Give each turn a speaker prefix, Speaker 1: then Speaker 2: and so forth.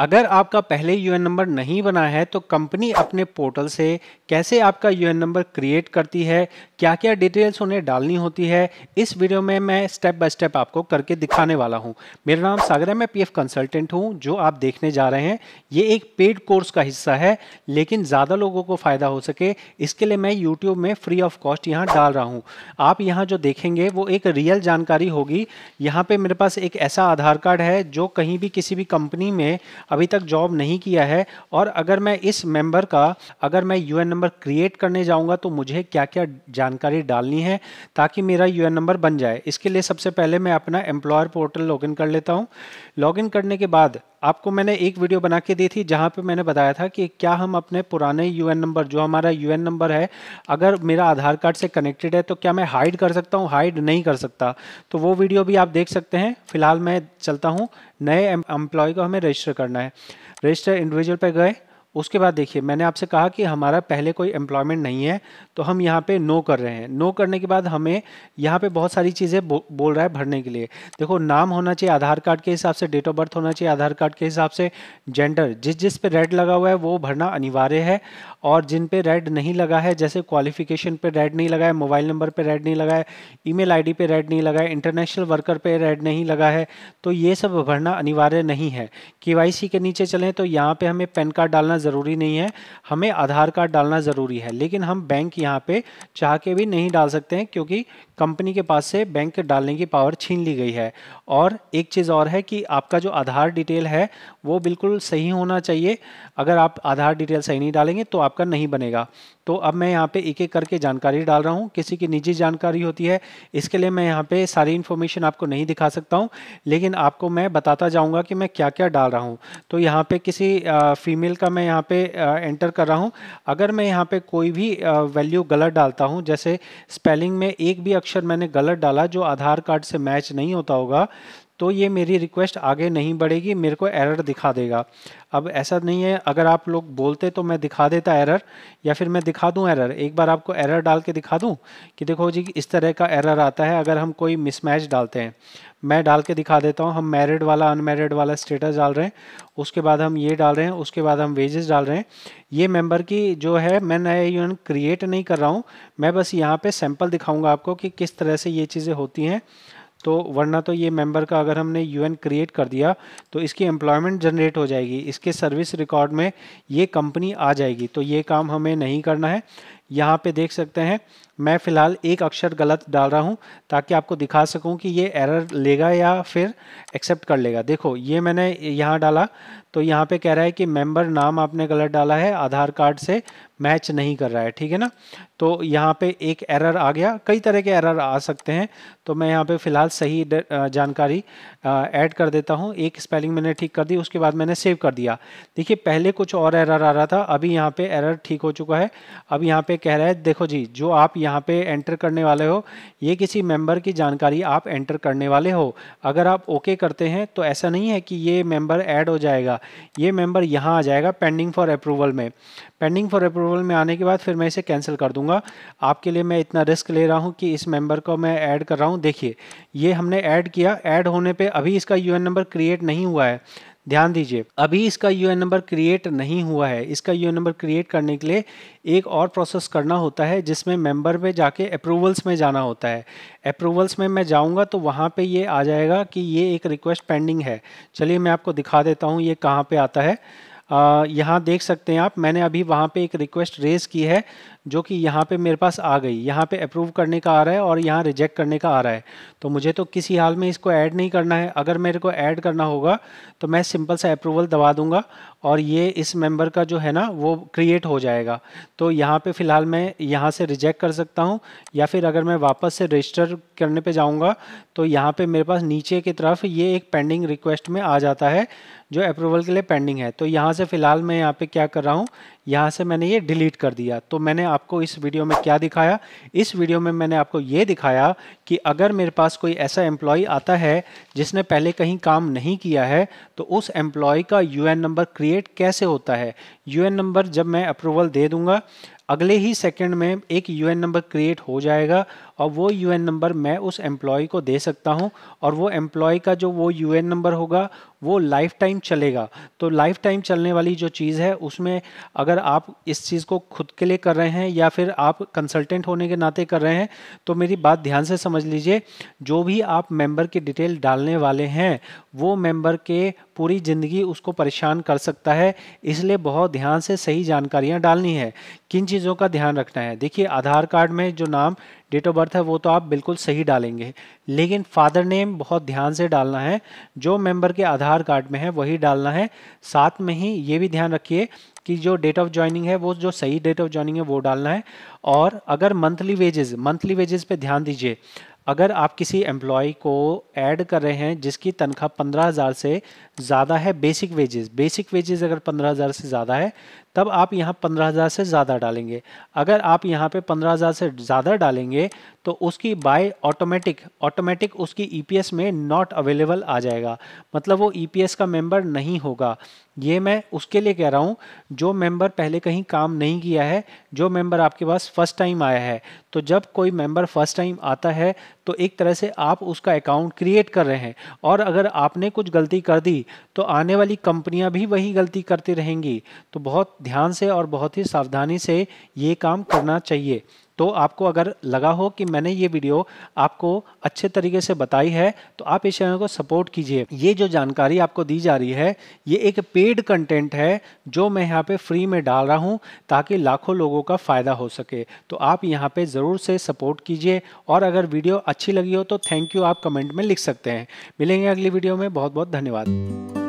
Speaker 1: अगर आपका पहले यूएन नंबर नहीं बना है तो कंपनी अपने पोर्टल से कैसे आपका यूएन नंबर क्रिएट करती है क्या क्या डिटेल्स उन्हें डालनी होती है इस वीडियो में मैं स्टेप बाय स्टेप आपको करके दिखाने वाला हूं मेरा नाम सागर है मैं पीएफ कंसल्टेंट हूं जो आप देखने जा रहे हैं ये एक पेड कोर्स का हिस्सा है लेकिन ज़्यादा लोगों को फ़ायदा हो सके इसके लिए मैं यूट्यूब में फ्री ऑफ कॉस्ट यहाँ डाल रहा हूँ आप यहाँ जो देखेंगे वो एक रियल जानकारी होगी यहाँ पर मेरे पास एक ऐसा आधार कार्ड है जो कहीं भी किसी भी कंपनी में अभी तक जॉब नहीं किया है और अगर मैं इस मेंबर का अगर मैं यूएन नंबर क्रिएट करने जाऊंगा तो मुझे क्या क्या जानकारी डालनी है ताकि मेरा यूएन नंबर बन जाए इसके लिए सबसे पहले मैं अपना एम्प्लॉयर पोर्टल लॉगिन कर लेता हूँ लॉगिन करने के बाद आपको मैंने एक वीडियो बना के दी थी जहाँ पे मैंने बताया था कि क्या हम अपने पुराने यूएन नंबर जो हमारा यूएन नंबर है अगर मेरा आधार कार्ड से कनेक्टेड है तो क्या मैं हाइड कर सकता हूँ हाइड नहीं कर सकता तो वो वीडियो भी आप देख सकते हैं फिलहाल मैं चलता हूँ नए एम्प्लॉय को हमें रजिस्टर करना है रजिस्टर इंडिविजुअल पर गए उसके बाद देखिए मैंने आपसे कहा कि हमारा पहले कोई एम्प्लॉयमेंट नहीं है तो हम यहाँ पे नो कर रहे हैं नो करने के बाद हमें यहाँ पे बहुत सारी चीज़ें बो, बोल रहा है भरने के लिए देखो नाम होना चाहिए आधार कार्ड के हिसाब से डेट ऑफ बर्थ होना चाहिए आधार कार्ड के हिसाब से जेंडर जिस जिस पे रेड लगा हुआ है वो भरना अनिवार्य है और जिन पर रेड नहीं लगा है जैसे क्वालिफिकेशन पर रेड नहीं लगा है मोबाइल नंबर पर रेड नहीं लगा है आई डी पर रेड नहीं लगा है इंटरनेशनल वर्कर पर रेड नहीं लगा है तो ये सब भरना अनिवार्य नहीं है सी के नीचे चलें तो यहाँ पर हमें पैन कार्ड डालना ज़रूरी नहीं है हमें आधार कार्ड डालना ज़रूरी है लेकिन हम बैंक यहाँ पे चाह के भी नहीं डाल सकते हैं क्योंकि कंपनी के पास से बैंक डालने की पावर छीन ली गई है और एक चीज़ और है कि आपका जो आधार डिटेल है वो बिल्कुल सही होना चाहिए अगर आप आधार डिटेल सही नहीं डालेंगे तो आपका नहीं बनेगा तो अब मैं यहाँ पे एक एक करके जानकारी डाल रहा हूँ किसी की निजी जानकारी होती है इसके लिए मैं यहाँ पे सारी इन्फॉर्मेशन आपको नहीं दिखा सकता हूँ लेकिन आपको मैं बताता जाऊँगा कि मैं क्या क्या डाल रहा हूँ तो यहाँ पे किसी फीमेल का मैं यहाँ पे एंटर कर रहा हूँ अगर मैं यहाँ पे कोई भी वैल्यू गलत डालता हूँ जैसे स्पेलिंग में एक भी अक्षर अक्षर मैंने गलत डाला जो आधार कार्ड से मैच नहीं होता होगा तो ये मेरी रिक्वेस्ट आगे नहीं बढ़ेगी मेरे को एरर दिखा देगा अब ऐसा नहीं है अगर आप लोग बोलते तो मैं दिखा देता एरर या फिर मैं दिखा दूं एरर एक बार आपको एरर डाल के दिखा दूं कि देखो जी इस तरह का एरर आता है अगर हम कोई मिसमैच डालते हैं मैं डाल के दिखा देता हूँ हम मैरिड वाला अनमेरिड वाला स्टेटस डाल रहे हैं उसके बाद हम ये डाल रहे हैं उसके बाद हम वेजेस डाल रहे हैं ये मेम्बर की जो है मैं नया यूनियन क्रिएट नहीं कर रहा हूँ मैं बस यहाँ पर सैम्पल दिखाऊंगा आपको कि किस तरह से ये चीज़ें होती हैं तो वरना तो ये मेंबर का अगर हमने यूएन क्रिएट कर दिया तो इसकी एम्प्लॉयमेंट जनरेट हो जाएगी इसके सर्विस रिकॉर्ड में ये कंपनी आ जाएगी तो ये काम हमें नहीं करना है यहाँ पे देख सकते हैं मैं फ़िलहाल एक अक्षर गलत डाल रहा हूँ ताकि आपको दिखा सकूँ कि ये एरर लेगा या फिर एक्सेप्ट कर लेगा देखो ये मैंने यहाँ डाला तो यहाँ पे कह रहा है कि मेंबर नाम आपने गलत डाला है आधार कार्ड से मैच नहीं कर रहा है ठीक है ना तो यहाँ पे एक एरर आ गया कई तरह के एरर आ सकते हैं तो मैं यहाँ पे फ़िलहाल सही जानकारी ऐड कर देता हूँ एक स्पेलिंग मैंने ठीक कर दी उसके बाद मैंने सेव कर दिया देखिए पहले कुछ और एरर आ रहा था अभी यहाँ पे एरर ठीक हो चुका है अब यहाँ पे कह रहा है देखो जी जो आप यहाँ पे एंटर करने वाले हो ये किसी मेंबर की जानकारी आप एंटर करने वाले हो अगर आप ओके करते हैं तो ऐसा नहीं है कि ये मेंबर ऐड हो जाएगा ये मेंबर यहाँ आ जाएगा पेंडिंग फॉर अप्रूवल में पेंडिंग फॉर अप्रूवल में आने के बाद फिर मैं इसे कैंसिल कर दूंगा आपके लिए मैं इतना रिस्क ले रहा हूँ कि इस मेम्बर को मैं ऐड कर रहा हूँ देखिए ये हमने ऐड किया ऐड होने पर अभी इसका यू नंबर क्रिएट नहीं हुआ है ध्यान दीजिए अभी इसका यू नंबर क्रिएट नहीं हुआ है इसका यू नंबर क्रिएट करने के लिए एक और प्रोसेस करना होता है जिसमें मेंबर में जाके अप्रूवल्स में जाना होता है अप्रूवल्स में मैं जाऊंगा तो वहाँ पे ये आ जाएगा कि ये एक रिक्वेस्ट पेंडिंग है चलिए मैं आपको दिखा देता हूँ ये कहाँ पे आता है यहाँ देख सकते हैं आप मैंने अभी वहाँ पे एक रिक्वेस्ट रेज की है जो कि यहाँ पे मेरे पास आ गई यहाँ पे अप्रूव करने का आ रहा है और यहाँ रिजेक्ट करने का आ रहा है तो मुझे तो किसी हाल में इसको ऐड नहीं करना है अगर मेरे को ऐड करना होगा तो मैं सिंपल सा अप्रूवल दबा दूंगा और ये इस मेंबर का जो है ना वो क्रिएट हो जाएगा तो यहाँ पे फ़िलहाल मैं यहाँ से रिजेक्ट कर सकता हूँ या फिर अगर मैं वापस से रजिस्टर करने पर जाऊँगा तो यहाँ पर मेरे पास नीचे की तरफ ये एक पेंडिंग रिक्वेस्ट में आ जाता है जो अप्रूवल के लिए पेंडिंग है तो यहाँ से फ़िलहाल मैं यहाँ पे क्या कर रहा हूँ यहाँ से मैंने ये डिलीट कर दिया तो मैंने आपको इस वीडियो में क्या दिखाया इस वीडियो में मैंने आपको ये दिखाया कि अगर मेरे पास कोई ऐसा एम्प्लॉय आता है जिसने पहले कहीं काम नहीं किया है तो उस एम्प्लॉय का यू नंबर क्रिएट कैसे होता है यू नंबर जब मैं अप्रूवल दे दूँगा अगले ही सेकेंड में एक यू नंबर क्रिएट हो जाएगा और वो यू नंबर मैं उस एम्प्लॉय को दे सकता हूँ और वो एम्प्लॉय का जो वो यू नंबर होगा वो लाइफ टाइम चलेगा तो लाइफ टाइम चलने वाली जो चीज़ है उसमें अगर आप इस चीज़ को खुद के लिए कर रहे हैं या फिर आप कंसल्टेंट होने के नाते कर रहे हैं तो मेरी बात ध्यान से समझ लीजिए जो भी आप मेंबर की डिटेल डालने वाले हैं वो मेंबर के पूरी ज़िंदगी उसको परेशान कर सकता है इसलिए बहुत ध्यान से सही जानकारियाँ डालनी है किन चीज़ों का ध्यान रखना है देखिए आधार कार्ड में जो नाम डेट ऑफ बर्थ बर्थ है वो तो आप बिल्कुल सही डालेंगे लेकिन फादर नेम बहुत ध्यान से डालना है जो मेंबर के आधार कार्ड में है वही डालना है साथ में ही ये भी ध्यान रखिए कि जो डेट ऑफ ज्वाइनिंग है वो जो सही डेट ऑफ ज्वाइनिंग है वो डालना है और अगर मंथली वेजेस मंथली वेजेस पे ध्यान दीजिए अगर आप किसी एम्प्लॉय को ऐड कर रहे हैं जिसकी तनख्वाह 15,000 से ज़्यादा है बेसिक वेजेस बेसिक वेजेस अगर 15,000 से ज़्यादा है तब आप यहाँ पंद्रह हज़ार से ज़्यादा डालेंगे अगर आप यहाँ पे पंद्रह हज़ार से ज़्यादा डालेंगे तो उसकी बाय ऑटोमेटिक ऑटोमेटिक उसकी ईपीएस e में नॉट अवेलेबल आ जाएगा मतलब वो ईपीएस e का मेंबर नहीं होगा ये मैं उसके लिए कह रहा हूँ जो मेंबर पहले कहीं काम नहीं किया है जो मेंबर आपके पास फर्स्ट टाइम आया है तो जब कोई मेंबर फर्स्ट टाइम आता है तो एक तरह से आप उसका अकाउंट क्रिएट कर रहे हैं और अगर आपने कुछ गलती कर दी तो आने वाली कंपनियाँ भी वही गलती करती रहेंगी तो बहुत ध्यान से और बहुत ही सावधानी से ये काम करना चाहिए तो आपको अगर लगा हो कि मैंने ये वीडियो आपको अच्छे तरीके से बताई है तो आप इस चैनल को सपोर्ट कीजिए ये जो जानकारी आपको दी जा रही है ये एक पेड कंटेंट है जो मैं यहाँ पे फ्री में डाल रहा हूँ ताकि लाखों लोगों का फ़ायदा हो सके तो आप यहाँ पे ज़रूर से सपोर्ट कीजिए और अगर वीडियो अच्छी लगी हो तो थैंक यू आप कमेंट में लिख सकते हैं मिलेंगे अगली वीडियो में बहुत बहुत धन्यवाद